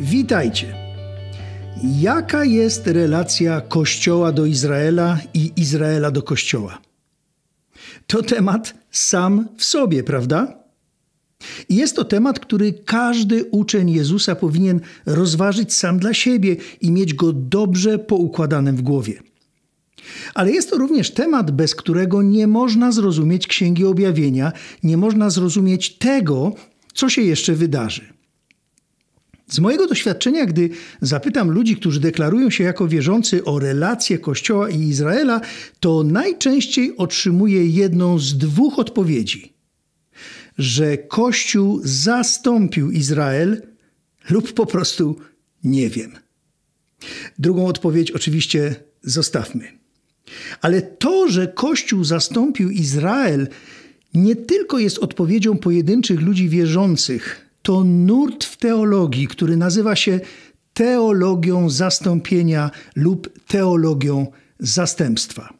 Witajcie. Jaka jest relacja Kościoła do Izraela i Izraela do Kościoła? To temat sam w sobie, prawda? jest to temat, który każdy uczeń Jezusa powinien rozważyć sam dla siebie i mieć go dobrze poukładanym w głowie. Ale jest to również temat, bez którego nie można zrozumieć Księgi Objawienia, nie można zrozumieć tego, co się jeszcze wydarzy. Z mojego doświadczenia, gdy zapytam ludzi, którzy deklarują się jako wierzący o relacje Kościoła i Izraela, to najczęściej otrzymuję jedną z dwóch odpowiedzi: że Kościół zastąpił Izrael, lub po prostu nie wiem. Drugą odpowiedź oczywiście zostawmy. Ale to, że Kościół zastąpił Izrael, nie tylko jest odpowiedzią pojedynczych ludzi wierzących, to nurt w teologii, który nazywa się teologią zastąpienia lub teologią zastępstwa.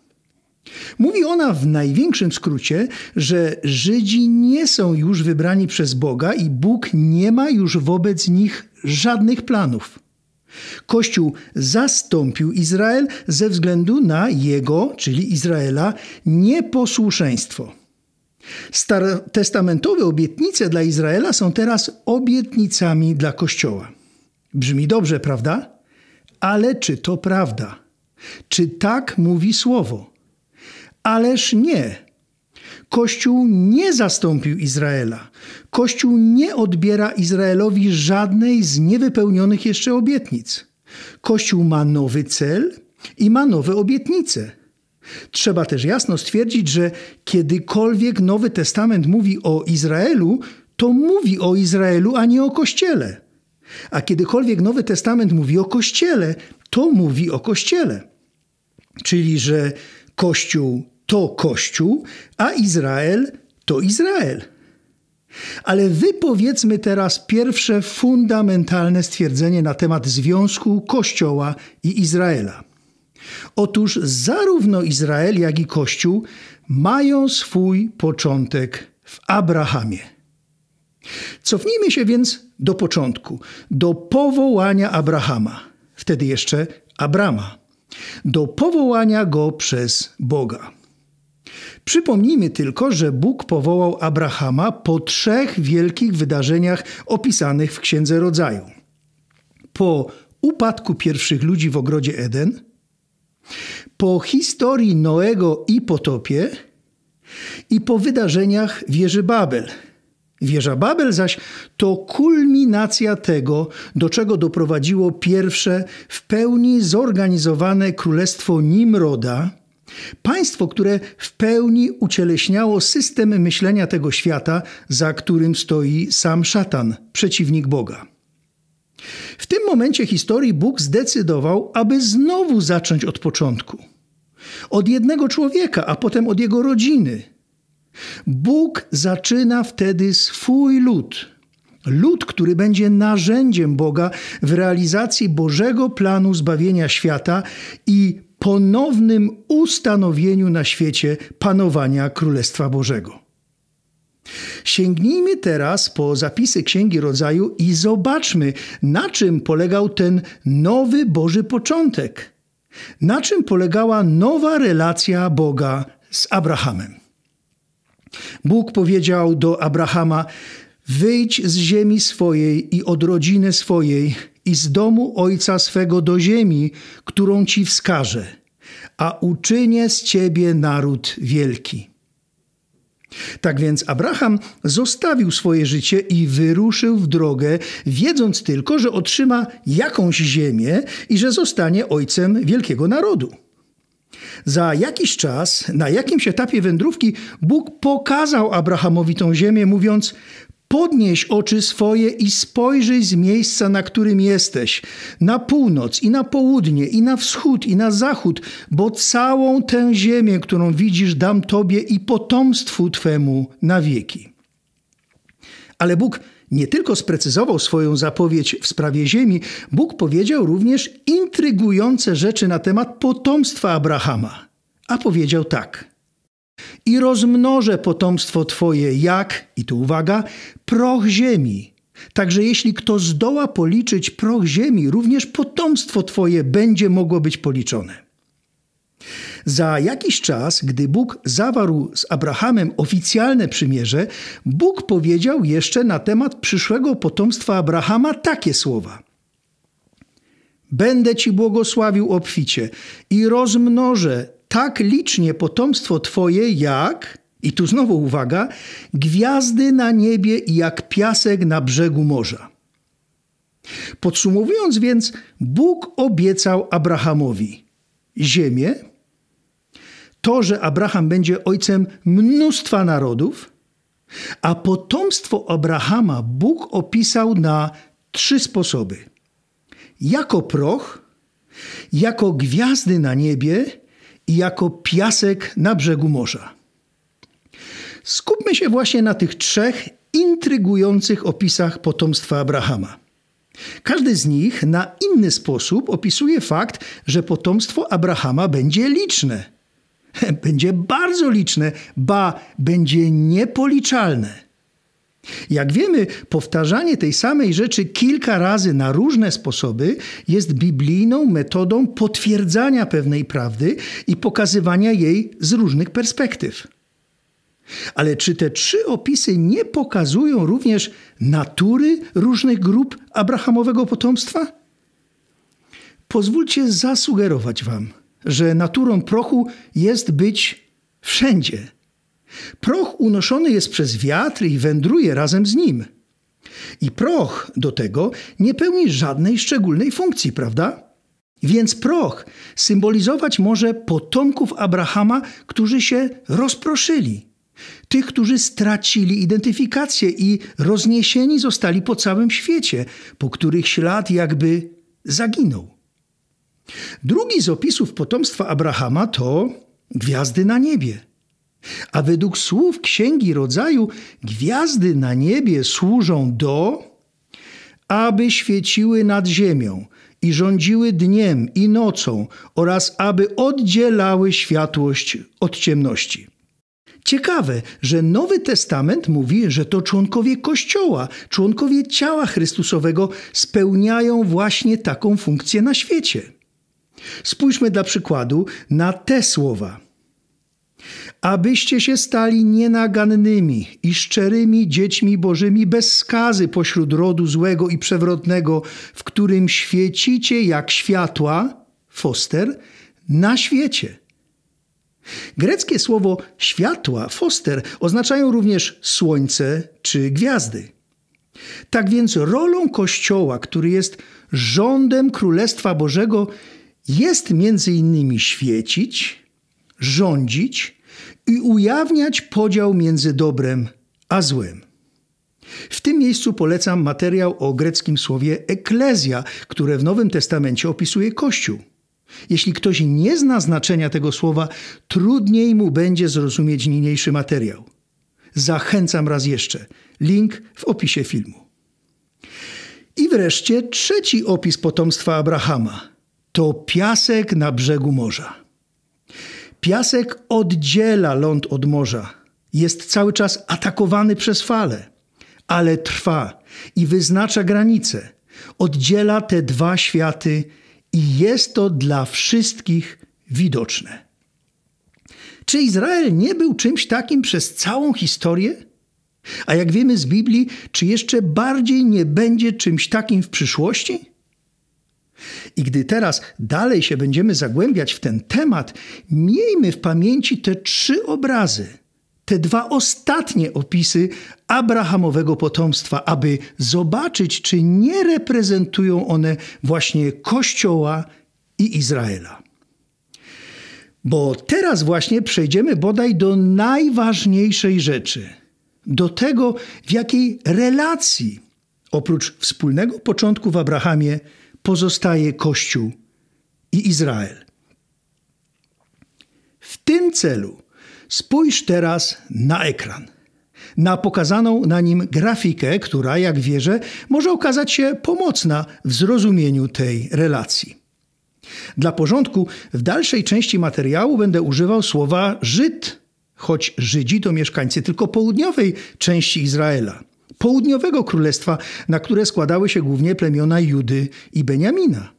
Mówi ona w największym skrócie, że Żydzi nie są już wybrani przez Boga i Bóg nie ma już wobec nich żadnych planów. Kościół zastąpił Izrael ze względu na jego, czyli Izraela, nieposłuszeństwo. Testamentowe obietnice dla Izraela są teraz obietnicami dla Kościoła. Brzmi dobrze, prawda? Ale czy to prawda? Czy tak mówi słowo? Ależ nie. Kościół nie zastąpił Izraela. Kościół nie odbiera Izraelowi żadnej z niewypełnionych jeszcze obietnic. Kościół ma nowy cel i ma nowe obietnice. Trzeba też jasno stwierdzić, że kiedykolwiek Nowy Testament mówi o Izraelu, to mówi o Izraelu, a nie o Kościele. A kiedykolwiek Nowy Testament mówi o Kościele, to mówi o Kościele. Czyli, że Kościół to Kościół, a Izrael to Izrael. Ale wypowiedzmy teraz pierwsze fundamentalne stwierdzenie na temat związku Kościoła i Izraela. Otóż zarówno Izrael, jak i Kościół mają swój początek w Abrahamie. Cofnijmy się więc do początku, do powołania Abrahama, wtedy jeszcze Abrama, do powołania go przez Boga. Przypomnijmy tylko, że Bóg powołał Abrahama po trzech wielkich wydarzeniach opisanych w Księdze Rodzaju. Po upadku pierwszych ludzi w ogrodzie Eden, po historii Noego i potopie i po wydarzeniach wieży Babel. Wieża Babel zaś to kulminacja tego, do czego doprowadziło pierwsze w pełni zorganizowane królestwo Nimroda, państwo, które w pełni ucieleśniało system myślenia tego świata, za którym stoi sam szatan, przeciwnik Boga. W tym momencie historii Bóg zdecydował, aby znowu zacząć od początku. Od jednego człowieka, a potem od jego rodziny. Bóg zaczyna wtedy swój lud. Lud, który będzie narzędziem Boga w realizacji Bożego planu zbawienia świata i ponownym ustanowieniu na świecie panowania Królestwa Bożego. Sięgnijmy teraz po zapisy Księgi Rodzaju i zobaczmy, na czym polegał ten nowy Boży początek. Na czym polegała nowa relacja Boga z Abrahamem? Bóg powiedział do Abrahama: Wyjdź z ziemi swojej i od rodziny swojej i z domu ojca swego do ziemi, którą ci wskażę, a uczynię z ciebie naród wielki. Tak więc Abraham zostawił swoje życie i wyruszył w drogę, wiedząc tylko, że otrzyma jakąś ziemię i że zostanie ojcem wielkiego narodu. Za jakiś czas, na jakimś etapie wędrówki, Bóg pokazał Abrahamowi tą ziemię, mówiąc: Podnieś oczy swoje i spojrzyj z miejsca, na którym jesteś, na północ i na południe, i na wschód, i na zachód, bo całą tę ziemię, którą widzisz, dam Tobie i potomstwu Twemu na wieki. Ale Bóg nie tylko sprecyzował swoją zapowiedź w sprawie ziemi, Bóg powiedział również intrygujące rzeczy na temat potomstwa Abrahama. A powiedział tak – i rozmnożę potomstwo Twoje jak, i tu uwaga, proch ziemi. Także jeśli kto zdoła policzyć proch ziemi, również potomstwo Twoje będzie mogło być policzone. Za jakiś czas, gdy Bóg zawarł z Abrahamem oficjalne przymierze, Bóg powiedział jeszcze na temat przyszłego potomstwa Abrahama takie słowa: Będę ci błogosławił obficie i rozmnożę tak licznie potomstwo Twoje jak, i tu znowu uwaga, gwiazdy na niebie i jak piasek na brzegu morza. Podsumowując więc, Bóg obiecał Abrahamowi ziemię, to, że Abraham będzie ojcem mnóstwa narodów, a potomstwo Abrahama Bóg opisał na trzy sposoby: jako proch, jako gwiazdy na niebie jako piasek na brzegu morza. Skupmy się właśnie na tych trzech intrygujących opisach potomstwa Abrahama. Każdy z nich na inny sposób opisuje fakt, że potomstwo Abrahama będzie liczne. Będzie bardzo liczne, ba, będzie niepoliczalne. Jak wiemy, powtarzanie tej samej rzeczy kilka razy na różne sposoby jest biblijną metodą potwierdzania pewnej prawdy i pokazywania jej z różnych perspektyw. Ale czy te trzy opisy nie pokazują również natury różnych grup Abrahamowego potomstwa? Pozwólcie zasugerować Wam, że naturą prochu jest być wszędzie Proch unoszony jest przez wiatr i wędruje razem z nim. I proch do tego nie pełni żadnej szczególnej funkcji, prawda? Więc proch symbolizować może potomków Abrahama, którzy się rozproszyli, tych, którzy stracili identyfikację i rozniesieni zostali po całym świecie, po których ślad jakby zaginął. Drugi z opisów potomstwa Abrahama to gwiazdy na niebie. A według słów Księgi Rodzaju gwiazdy na niebie służą do, aby świeciły nad ziemią i rządziły dniem i nocą oraz aby oddzielały światłość od ciemności. Ciekawe, że Nowy Testament mówi, że to członkowie Kościoła, członkowie ciała Chrystusowego spełniają właśnie taką funkcję na świecie. Spójrzmy dla przykładu na te słowa – abyście się stali nienagannymi i szczerymi dziećmi bożymi bez skazy pośród rodu złego i przewrotnego, w którym świecicie jak światła, Foster, na świecie. Greckie słowo światła, Foster, oznaczają również słońce czy gwiazdy. Tak więc rolą Kościoła, który jest rządem Królestwa Bożego, jest między innymi świecić, rządzić i ujawniać podział między dobrem a złem. W tym miejscu polecam materiał o greckim słowie eklezja, które w Nowym Testamencie opisuje Kościół. Jeśli ktoś nie zna znaczenia tego słowa, trudniej mu będzie zrozumieć niniejszy materiał. Zachęcam raz jeszcze. Link w opisie filmu. I wreszcie trzeci opis potomstwa Abrahama to piasek na brzegu morza. Piasek oddziela ląd od morza. Jest cały czas atakowany przez fale, ale trwa i wyznacza granice. Oddziela te dwa światy i jest to dla wszystkich widoczne. Czy Izrael nie był czymś takim przez całą historię? A jak wiemy z Biblii, czy jeszcze bardziej nie będzie czymś takim w przyszłości? I gdy teraz dalej się będziemy zagłębiać w ten temat, miejmy w pamięci te trzy obrazy, te dwa ostatnie opisy Abrahamowego potomstwa, aby zobaczyć, czy nie reprezentują one właśnie Kościoła i Izraela. Bo teraz właśnie przejdziemy bodaj do najważniejszej rzeczy, do tego, w jakiej relacji, oprócz wspólnego początku w Abrahamie, pozostaje Kościół i Izrael. W tym celu spójrz teraz na ekran, na pokazaną na nim grafikę, która, jak wierzę, może okazać się pomocna w zrozumieniu tej relacji. Dla porządku, w dalszej części materiału będę używał słowa Żyd, choć Żydzi to mieszkańcy tylko południowej części Izraela południowego królestwa, na które składały się głównie plemiona Judy i Beniamina.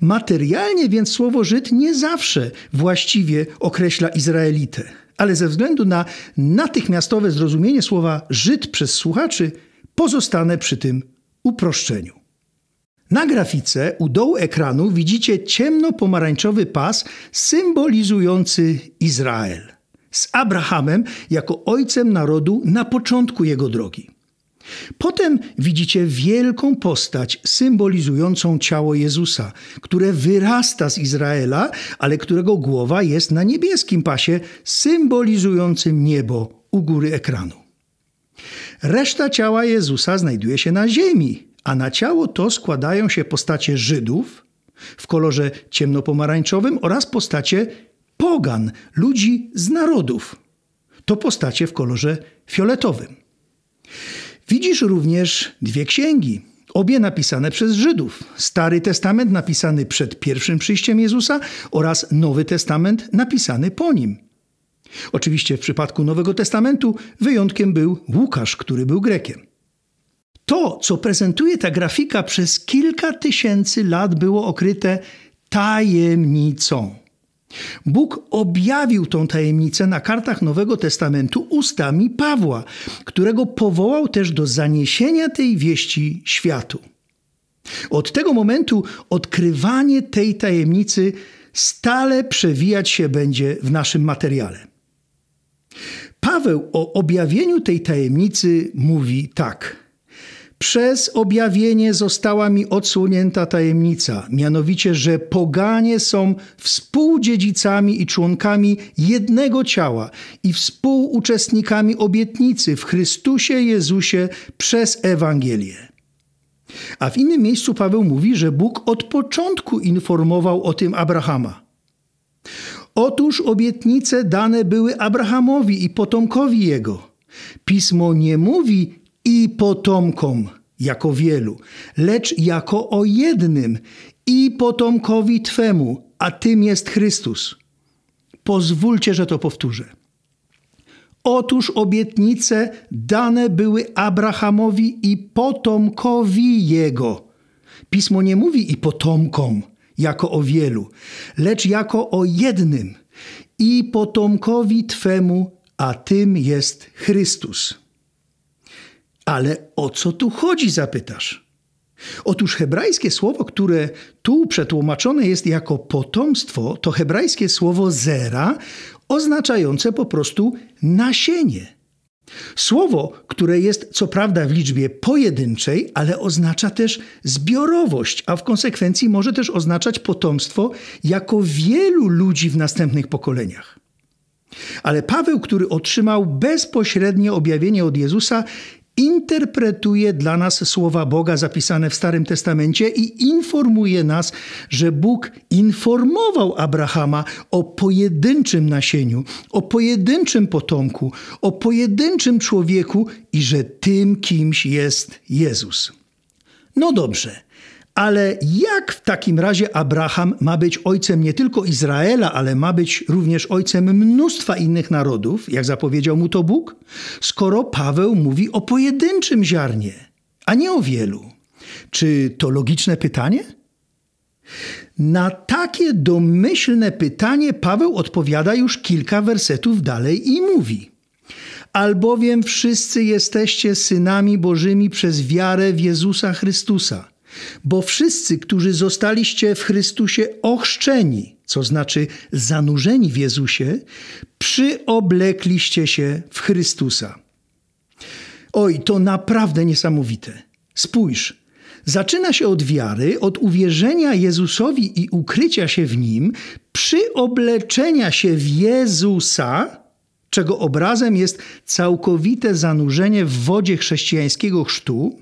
Materialnie więc słowo Żyd nie zawsze właściwie określa Izraelitę, ale ze względu na natychmiastowe zrozumienie słowa Żyd przez słuchaczy, pozostanę przy tym uproszczeniu. Na grafice u dołu ekranu widzicie ciemno-pomarańczowy pas symbolizujący Izrael z Abrahamem jako ojcem narodu na początku jego drogi. Potem widzicie wielką postać symbolizującą ciało Jezusa, które wyrasta z Izraela, ale którego głowa jest na niebieskim pasie symbolizującym niebo u góry ekranu. Reszta ciała Jezusa znajduje się na ziemi, a na ciało to składają się postacie Żydów w kolorze ciemnopomarańczowym oraz postacie pogan, ludzi z narodów. To postacie w kolorze fioletowym. Widzisz również dwie księgi, obie napisane przez Żydów. Stary Testament napisany przed pierwszym przyjściem Jezusa oraz Nowy Testament napisany po nim. Oczywiście w przypadku Nowego Testamentu wyjątkiem był Łukasz, który był Grekiem. To, co prezentuje ta grafika, przez kilka tysięcy lat było okryte tajemnicą. Bóg objawił tą tajemnicę na kartach Nowego Testamentu ustami Pawła, którego powołał też do zaniesienia tej wieści światu. Od tego momentu odkrywanie tej tajemnicy stale przewijać się będzie w naszym materiale. Paweł o objawieniu tej tajemnicy mówi tak. Przez objawienie została mi odsłonięta tajemnica, mianowicie, że poganie są współdziedzicami i członkami jednego ciała i współuczestnikami obietnicy w Chrystusie Jezusie przez Ewangelię. A w innym miejscu Paweł mówi, że Bóg od początku informował o tym Abrahama. Otóż obietnice dane były Abrahamowi i potomkowi jego. Pismo nie mówi, i potomkom jako wielu, lecz jako o jednym i potomkowi Twemu, a tym jest Chrystus. Pozwólcie, że to powtórzę. Otóż obietnice dane były Abrahamowi i potomkowi jego. Pismo nie mówi i potomkom jako o wielu, lecz jako o jednym i potomkowi Twemu, a tym jest Chrystus. Ale o co tu chodzi, zapytasz? Otóż hebrajskie słowo, które tu przetłumaczone jest jako potomstwo, to hebrajskie słowo zera, oznaczające po prostu nasienie. Słowo, które jest co prawda w liczbie pojedynczej, ale oznacza też zbiorowość, a w konsekwencji może też oznaczać potomstwo jako wielu ludzi w następnych pokoleniach. Ale Paweł, który otrzymał bezpośrednie objawienie od Jezusa, interpretuje dla nas słowa Boga zapisane w Starym Testamencie i informuje nas, że Bóg informował Abrahama o pojedynczym nasieniu, o pojedynczym potomku, o pojedynczym człowieku i że tym kimś jest Jezus. No dobrze. Ale jak w takim razie Abraham ma być ojcem nie tylko Izraela, ale ma być również ojcem mnóstwa innych narodów, jak zapowiedział mu to Bóg, skoro Paweł mówi o pojedynczym ziarnie, a nie o wielu? Czy to logiczne pytanie? Na takie domyślne pytanie Paweł odpowiada już kilka wersetów dalej i mówi: Albowiem wszyscy jesteście synami Bożymi przez wiarę w Jezusa Chrystusa. Bo wszyscy, którzy zostaliście w Chrystusie ochrzczeni, co znaczy zanurzeni w Jezusie, przyoblekliście się w Chrystusa. Oj, to naprawdę niesamowite. Spójrz. Zaczyna się od wiary, od uwierzenia Jezusowi i ukrycia się w nim, przyobleczenia się w Jezusa, czego obrazem jest całkowite zanurzenie w wodzie chrześcijańskiego chrztu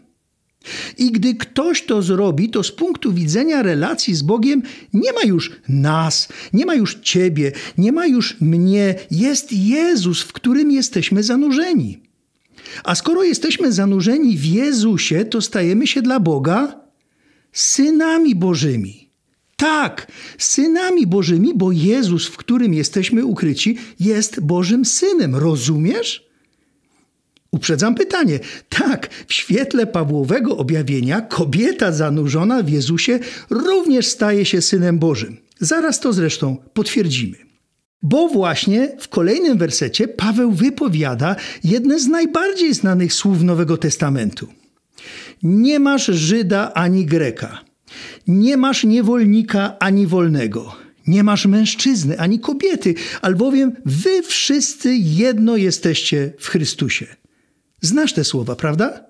i gdy ktoś to zrobi, to z punktu widzenia relacji z Bogiem nie ma już nas, nie ma już ciebie, nie ma już mnie, jest Jezus, w którym jesteśmy zanurzeni. A skoro jesteśmy zanurzeni w Jezusie, to stajemy się dla Boga synami Bożymi. Tak, synami Bożymi, bo Jezus, w którym jesteśmy ukryci, jest Bożym synem. Rozumiesz? Uprzedzam pytanie. Tak, w świetle Pawłowego objawienia kobieta zanurzona w Jezusie również staje się synem Bożym. Zaraz to zresztą potwierdzimy. Bo właśnie w kolejnym wersecie Paweł wypowiada jedne z najbardziej znanych słów Nowego Testamentu. Nie masz Żyda ani Greka, nie masz niewolnika ani wolnego, nie masz mężczyzny ani kobiety, albowiem wy wszyscy jedno jesteście w Chrystusie. Znasz te słowa, prawda?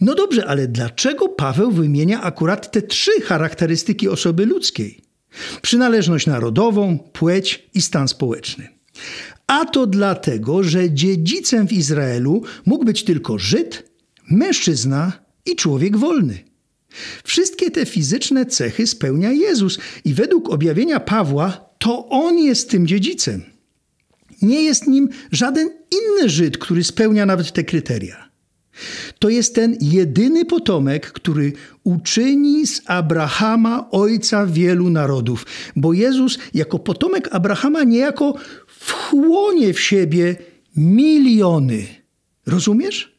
No dobrze, ale dlaczego Paweł wymienia akurat te trzy charakterystyki osoby ludzkiej? Przynależność narodową, płeć i stan społeczny. A to dlatego, że dziedzicem w Izraelu mógł być tylko Żyd, mężczyzna i człowiek wolny. Wszystkie te fizyczne cechy spełnia Jezus i według objawienia Pawła to on jest tym dziedzicem. Nie jest nim żaden inny Żyd, który spełnia nawet te kryteria. To jest ten jedyny potomek, który uczyni z Abrahama ojca wielu narodów, bo Jezus jako potomek Abrahama niejako wchłonie w siebie miliony. Rozumiesz?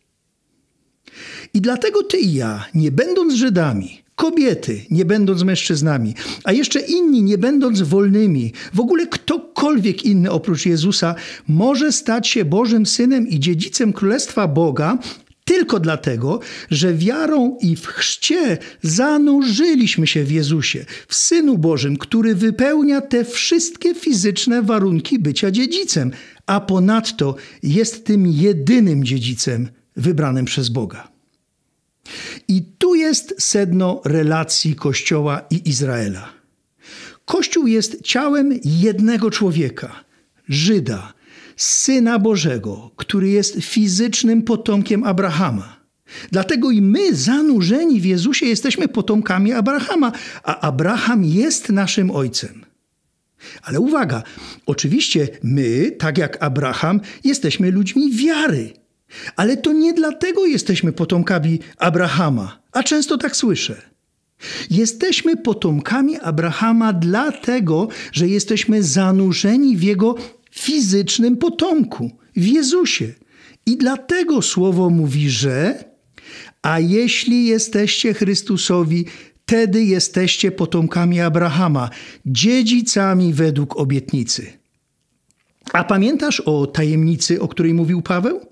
I dlatego ty i ja, nie będąc Żydami, kobiety, nie będąc mężczyznami, a jeszcze inni, nie będąc wolnymi, w ogóle ktokolwiek inny oprócz Jezusa, może stać się Bożym Synem i dziedzicem Królestwa Boga, tylko dlatego, że wiarą i w chrzcie zanurzyliśmy się w Jezusie, w Synu Bożym, który wypełnia te wszystkie fizyczne warunki bycia dziedzicem, a ponadto jest tym jedynym dziedzicem wybranym przez Boga. I tu jest sedno relacji Kościoła i Izraela. Kościół jest ciałem jednego człowieka, Żyda, syna Bożego, który jest fizycznym potomkiem Abrahama. Dlatego i my, zanurzeni w Jezusie, jesteśmy potomkami Abrahama, a Abraham jest naszym ojcem. Ale uwaga, oczywiście my, tak jak Abraham, jesteśmy ludźmi wiary. Ale to nie dlatego jesteśmy potomkami Abrahama, a często tak słyszę. Jesteśmy potomkami Abrahama dlatego, że jesteśmy zanurzeni w jego fizycznym potomku, w Jezusie. I dlatego słowo mówi, że a jeśli jesteście Chrystusowi, wtedy jesteście potomkami Abrahama, dziedzicami według obietnicy. A pamiętasz o tajemnicy, o której mówił Paweł?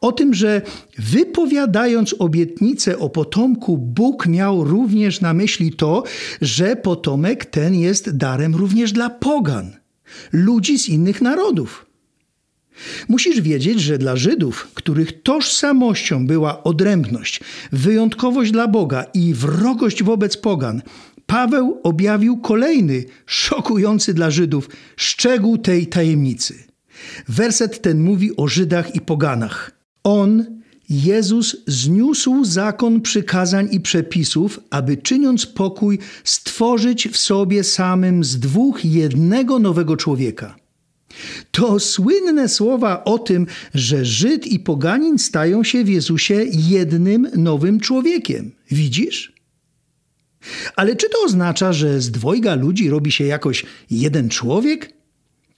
O tym, że wypowiadając obietnicę o potomku, Bóg miał również na myśli to, że potomek ten jest darem również dla pogan, ludzi z innych narodów. Musisz wiedzieć, że dla Żydów, których tożsamością była odrębność, wyjątkowość dla Boga i wrogość wobec pogan, Paweł objawił kolejny, szokujący dla Żydów, szczegół tej tajemnicy – Werset ten mówi o Żydach i poganach. On, Jezus, zniósł zakon przykazań i przepisów, aby czyniąc pokój, stworzyć w sobie samym z dwóch jednego nowego człowieka. To słynne słowa o tym, że Żyd i poganin stają się w Jezusie jednym nowym człowiekiem. Widzisz? Ale czy to oznacza, że z dwojga ludzi robi się jakoś jeden człowiek?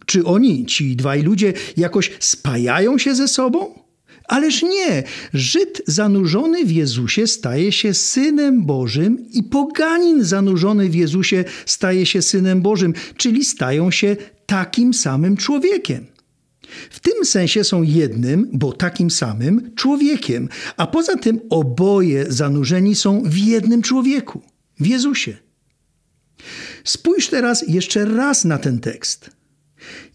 Czy oni, ci dwaj ludzie, jakoś spajają się ze sobą? Ależ nie, Żyd zanurzony w Jezusie staje się synem Bożym i poganin zanurzony w Jezusie staje się synem Bożym, czyli stają się takim samym człowiekiem. W tym sensie są jednym, bo takim samym człowiekiem, a poza tym oboje zanurzeni są w jednym człowieku w Jezusie. Spójrz teraz jeszcze raz na ten tekst.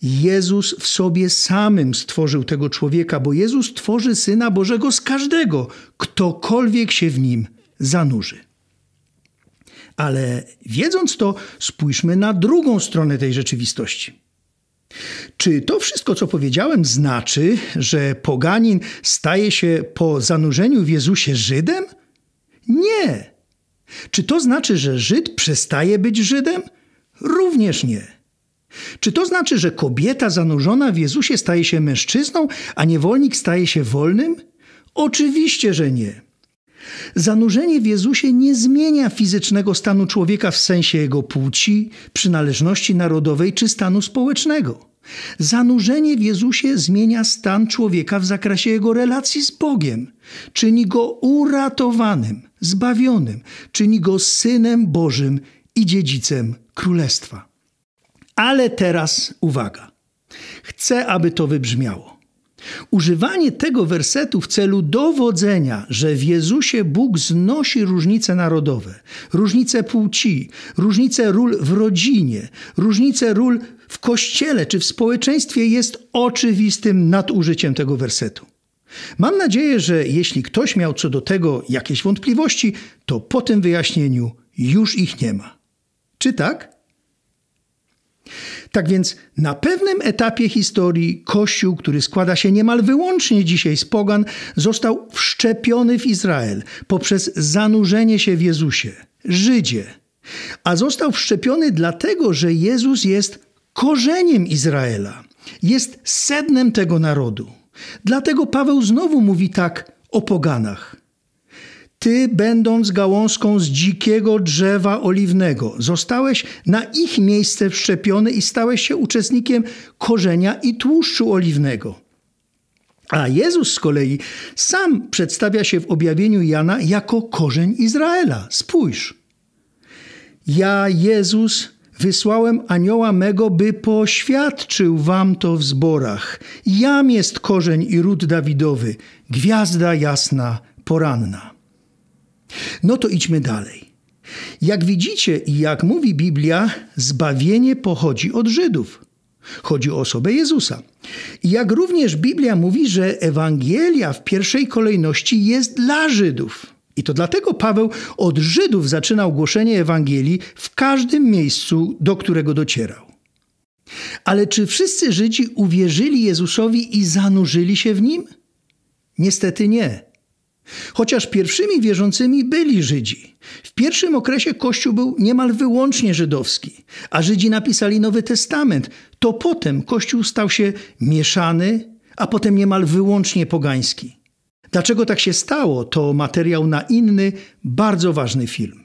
Jezus w sobie samym stworzył tego człowieka, bo Jezus tworzy Syna Bożego z każdego, ktokolwiek się w nim zanurzy. Ale wiedząc to, spójrzmy na drugą stronę tej rzeczywistości. Czy to wszystko, co powiedziałem, znaczy, że poganin staje się po zanurzeniu w Jezusie Żydem? Nie. Czy to znaczy, że Żyd przestaje być Żydem? Również nie. Czy to znaczy, że kobieta zanurzona w Jezusie staje się mężczyzną, a niewolnik staje się wolnym? Oczywiście, że nie. Zanurzenie w Jezusie nie zmienia fizycznego stanu człowieka w sensie jego płci, przynależności narodowej czy stanu społecznego. Zanurzenie w Jezusie zmienia stan człowieka w zakresie jego relacji z Bogiem, czyni go uratowanym, zbawionym, czyni go synem Bożym i dziedzicem Królestwa. Ale teraz uwaga. Chcę, aby to wybrzmiało. Używanie tego wersetu w celu dowodzenia, że w Jezusie Bóg znosi różnice narodowe, różnice płci, różnice ról w rodzinie, różnice ról w kościele czy w społeczeństwie jest oczywistym nadużyciem tego wersetu. Mam nadzieję, że jeśli ktoś miał co do tego jakieś wątpliwości, to po tym wyjaśnieniu już ich nie ma. Czy tak? Tak więc na pewnym etapie historii Kościół, który składa się niemal wyłącznie dzisiaj z pogan, został wszczepiony w Izrael poprzez zanurzenie się w Jezusie, Żydzie. A został wszczepiony dlatego, że Jezus jest korzeniem Izraela, jest sednem tego narodu. Dlatego Paweł znowu mówi tak o poganach ty, będąc gałązką z dzikiego drzewa oliwnego, zostałeś na ich miejsce wszczepiony i stałeś się uczestnikiem korzenia i tłuszczu oliwnego. A Jezus z kolei sam przedstawia się w objawieniu Jana jako korzeń Izraela. Spójrz. Ja, Jezus, wysłałem anioła mego, by poświadczył wam to w zborach. Jam jest korzeń i ród Dawidowy, gwiazda jasna poranna. No to idźmy dalej. Jak widzicie i jak mówi Biblia, zbawienie pochodzi od Żydów. Chodzi o osobę Jezusa. I jak również Biblia mówi, że Ewangelia w pierwszej kolejności jest dla Żydów. I to dlatego Paweł od Żydów zaczynał głoszenie Ewangelii w każdym miejscu, do którego docierał. Ale czy wszyscy Żydzi uwierzyli Jezusowi i zanurzyli się w nim? Niestety nie. Chociaż pierwszymi wierzącymi byli Żydzi. W pierwszym okresie Kościół był niemal wyłącznie żydowski, a Żydzi napisali Nowy Testament. To potem Kościół stał się mieszany, a potem niemal wyłącznie pogański. Dlaczego tak się stało, to materiał na inny, bardzo ważny film.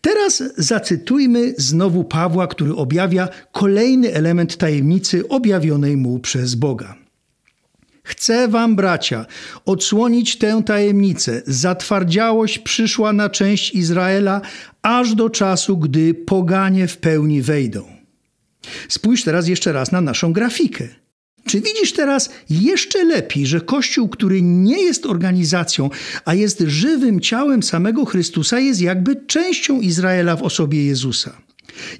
Teraz zacytujmy znowu Pawła, który objawia kolejny element tajemnicy objawionej mu przez Boga. Chcę wam, bracia, odsłonić tę tajemnicę. Zatwardziałość przyszła na część Izraela aż do czasu, gdy poganie w pełni wejdą. Spójrz teraz jeszcze raz na naszą grafikę. Czy widzisz teraz jeszcze lepiej, że Kościół, który nie jest organizacją, a jest żywym ciałem samego Chrystusa, jest jakby częścią Izraela w osobie Jezusa?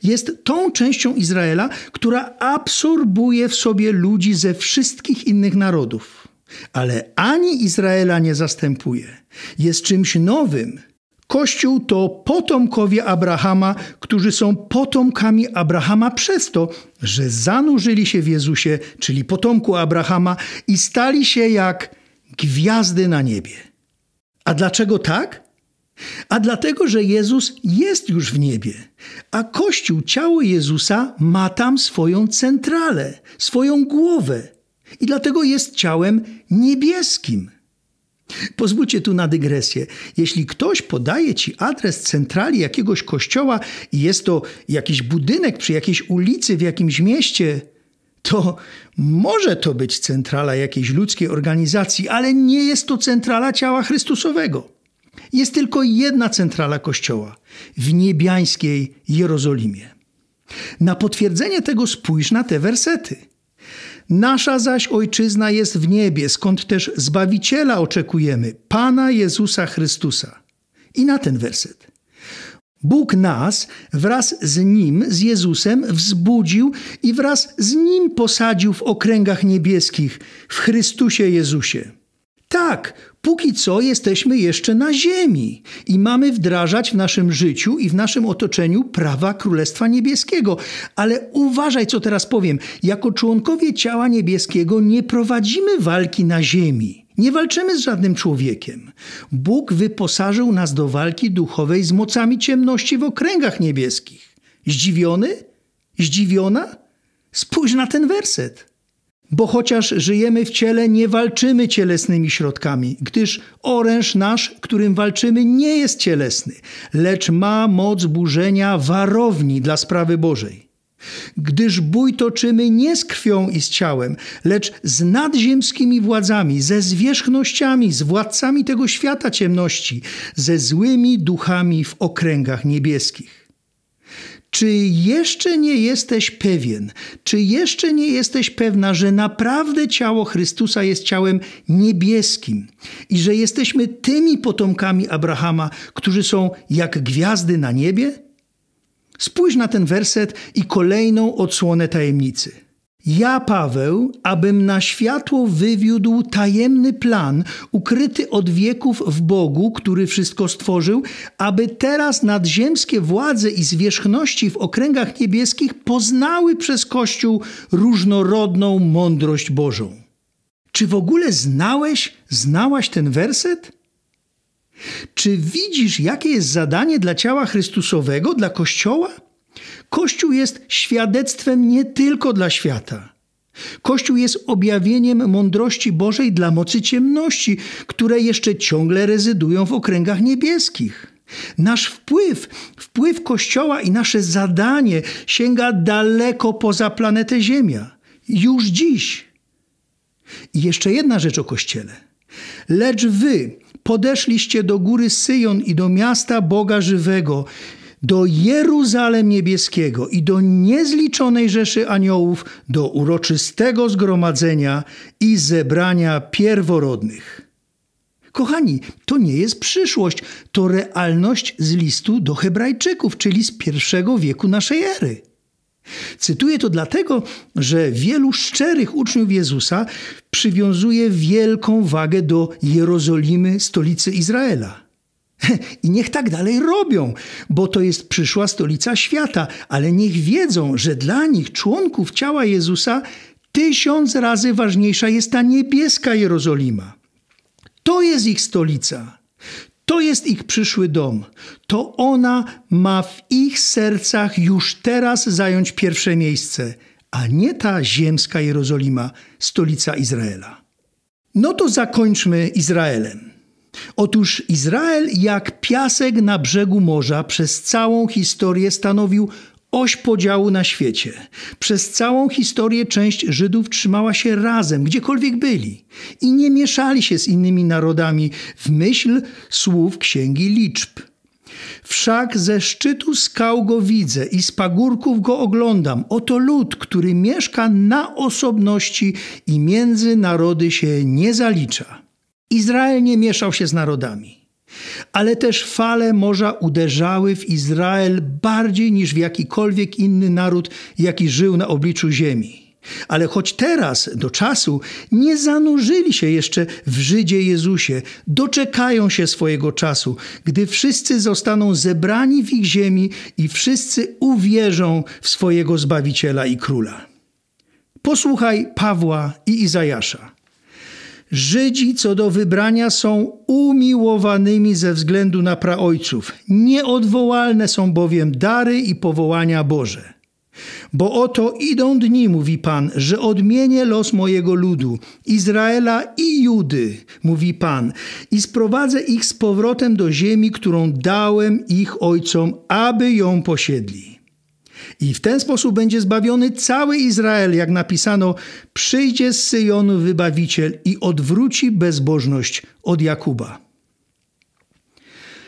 Jest tą częścią Izraela, która absorbuje w sobie ludzi ze wszystkich innych narodów, ale ani Izraela nie zastępuje. Jest czymś nowym. Kościół to potomkowie Abrahama, którzy są potomkami Abrahama przez to, że zanurzyli się w Jezusie, czyli potomku Abrahama, i stali się jak gwiazdy na niebie. A dlaczego tak? A dlatego, że Jezus jest już w niebie, a Kościół, ciało Jezusa, ma tam swoją centralę, swoją głowę i dlatego jest ciałem niebieskim. Pozwólcie tu na dygresję. Jeśli ktoś podaje ci adres centrali jakiegoś kościoła i jest to jakiś budynek przy jakiejś ulicy w jakimś mieście, to może to być centrala jakiejś ludzkiej organizacji, ale nie jest to centrala ciała Chrystusowego. Jest tylko jedna centrala kościoła w niebiańskiej Jerozolimie. Na potwierdzenie tego spójrz na te wersety. Nasza zaś ojczyzna jest w niebie, skąd też Zbawiciela oczekujemy, Pana Jezusa Chrystusa. I na ten werset. Bóg nas wraz z Nim, z Jezusem, wzbudził i wraz z Nim posadził w okręgach niebieskich, w Chrystusie Jezusie. Tak, póki co jesteśmy jeszcze na ziemi i mamy wdrażać w naszym życiu i w naszym otoczeniu prawa Królestwa Niebieskiego. Ale uważaj, co teraz powiem. Jako członkowie ciała niebieskiego nie prowadzimy walki na ziemi. Nie walczymy z żadnym człowiekiem. Bóg wyposażył nas do walki duchowej z mocami ciemności w okręgach niebieskich. Zdziwiony? Zdziwiona? Spójrz na ten werset bo chociaż żyjemy w ciele, nie walczymy cielesnymi środkami, gdyż oręż nasz, którym walczymy, nie jest cielesny, lecz ma moc burzenia warowni dla sprawy Bożej. Gdyż bój toczymy nie z krwią i z ciałem, lecz z nadziemskimi władzami, ze zwierzchnościami, z władcami tego świata ciemności, ze złymi duchami w okręgach niebieskich. Czy jeszcze nie jesteś pewien, czy jeszcze nie jesteś pewna, że naprawdę ciało Chrystusa jest ciałem niebieskim i że jesteśmy tymi potomkami Abrahama, którzy są jak gwiazdy na niebie? Spójrz na ten werset i kolejną odsłonę tajemnicy. Ja, Paweł, abym na światło wywiódł tajemny plan, ukryty od wieków w Bogu, który wszystko stworzył, aby teraz nadziemskie władze i zwierzchności w okręgach niebieskich poznały przez Kościół różnorodną mądrość Bożą. Czy w ogóle znałeś, znałaś ten werset? Czy widzisz, jakie jest zadanie dla ciała Chrystusowego, dla Kościoła? Kościół jest świadectwem nie tylko dla świata. Kościół jest objawieniem mądrości Bożej dla mocy ciemności, które jeszcze ciągle rezydują w okręgach niebieskich. Nasz wpływ, wpływ Kościoła i nasze zadanie sięga daleko poza planetę Ziemia. Już dziś. I jeszcze jedna rzecz o Kościele. Lecz wy podeszliście do góry Syjon i do miasta Boga Żywego do Jeruzalem Niebieskiego i do niezliczonej rzeszy aniołów, do uroczystego zgromadzenia i zebrania pierworodnych. Kochani, to nie jest przyszłość, to realność z listu do Hebrajczyków, czyli z pierwszego wieku naszej ery. Cytuję to dlatego, że wielu szczerych uczniów Jezusa przywiązuje wielką wagę do Jerozolimy, stolicy Izraela. I niech tak dalej robią, bo to jest przyszła stolica świata, ale niech wiedzą, że dla nich, członków ciała Jezusa, tysiąc razy ważniejsza jest ta niebieska Jerozolima. To jest ich stolica. To jest ich przyszły dom. To ona ma w ich sercach już teraz zająć pierwsze miejsce, a nie ta ziemska Jerozolima, stolica Izraela. No to zakończmy Izraelem. Otóż Izrael jak piasek na brzegu morza przez całą historię stanowił oś podziału na świecie. Przez całą historię część Żydów trzymała się razem, gdziekolwiek byli, i nie mieszali się z innymi narodami w myśl słów Księgi Liczb. Wszak ze szczytu skał go widzę i z pagórków go oglądam. Oto lud, który mieszka na osobności i między narody się nie zalicza. Izrael nie mieszał się z narodami. Ale też fale morza uderzały w Izrael bardziej niż w jakikolwiek inny naród, jaki żył na obliczu ziemi. Ale choć teraz, do czasu, nie zanurzyli się jeszcze w Żydzie Jezusie, doczekają się swojego czasu, gdy wszyscy zostaną zebrani w ich ziemi i wszyscy uwierzą w swojego Zbawiciela i Króla. Posłuchaj Pawła i Izajasza. Żydzi co do wybrania są umiłowanymi ze względu na praojców. Nieodwołalne są bowiem dary i powołania Boże. Bo oto idą dni, mówi Pan, że odmienię los mojego ludu, Izraela i Judy, mówi Pan, i sprowadzę ich z powrotem do ziemi, którą dałem ich ojcom, aby ją posiedli. I w ten sposób będzie zbawiony cały Izrael, jak napisano: Przyjdzie z Syjonu wybawiciel i odwróci bezbożność od Jakuba.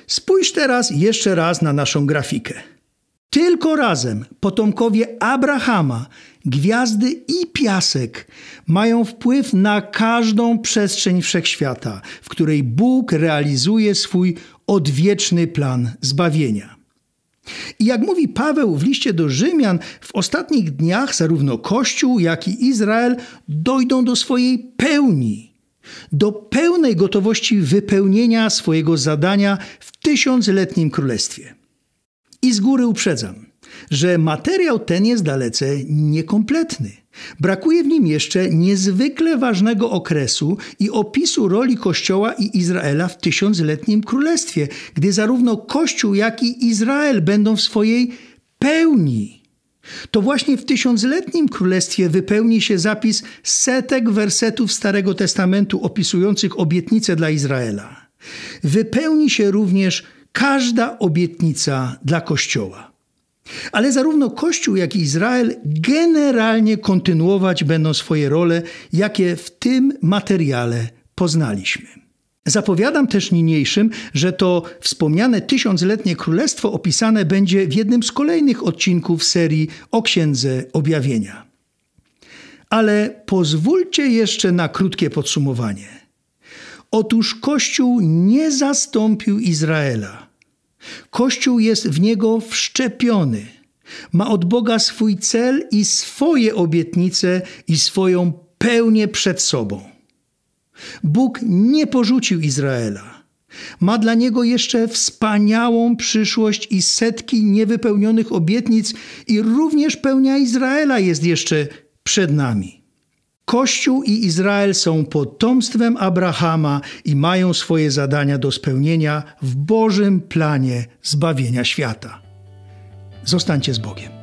Spójrz teraz jeszcze raz na naszą grafikę. Tylko razem potomkowie Abrahama, gwiazdy i piasek mają wpływ na każdą przestrzeń wszechświata, w której Bóg realizuje swój odwieczny plan zbawienia. I jak mówi Paweł w liście do Rzymian, w ostatnich dniach zarówno Kościół, jak i Izrael dojdą do swojej pełni, do pełnej gotowości wypełnienia swojego zadania w tysiącletnim królestwie. I z góry uprzedzam, że materiał ten jest dalece niekompletny. Brakuje w nim jeszcze niezwykle ważnego okresu i opisu roli Kościoła i Izraela w tysiącletnim królestwie, gdy zarówno Kościół, jak i Izrael będą w swojej pełni. To właśnie w tysiącletnim królestwie wypełni się zapis setek wersetów Starego Testamentu opisujących obietnice dla Izraela. Wypełni się również każda obietnica dla Kościoła. Ale zarówno Kościół, jak i Izrael generalnie kontynuować będą swoje role, jakie w tym materiale poznaliśmy. Zapowiadam też niniejszym, że to wspomniane tysiącletnie królestwo opisane będzie w jednym z kolejnych odcinków serii o Księdze Objawienia. Ale pozwólcie jeszcze na krótkie podsumowanie. Otóż Kościół nie zastąpił Izraela – Kościół jest w niego wszczepiony. Ma od Boga swój cel i swoje obietnice i swoją pełnię przed sobą. Bóg nie porzucił Izraela. Ma dla niego jeszcze wspaniałą przyszłość i setki niewypełnionych obietnic, i również pełnia Izraela jest jeszcze przed nami. Kościół i Izrael są potomstwem Abrahama i mają swoje zadania do spełnienia w Bożym planie zbawienia świata. Zostańcie z Bogiem.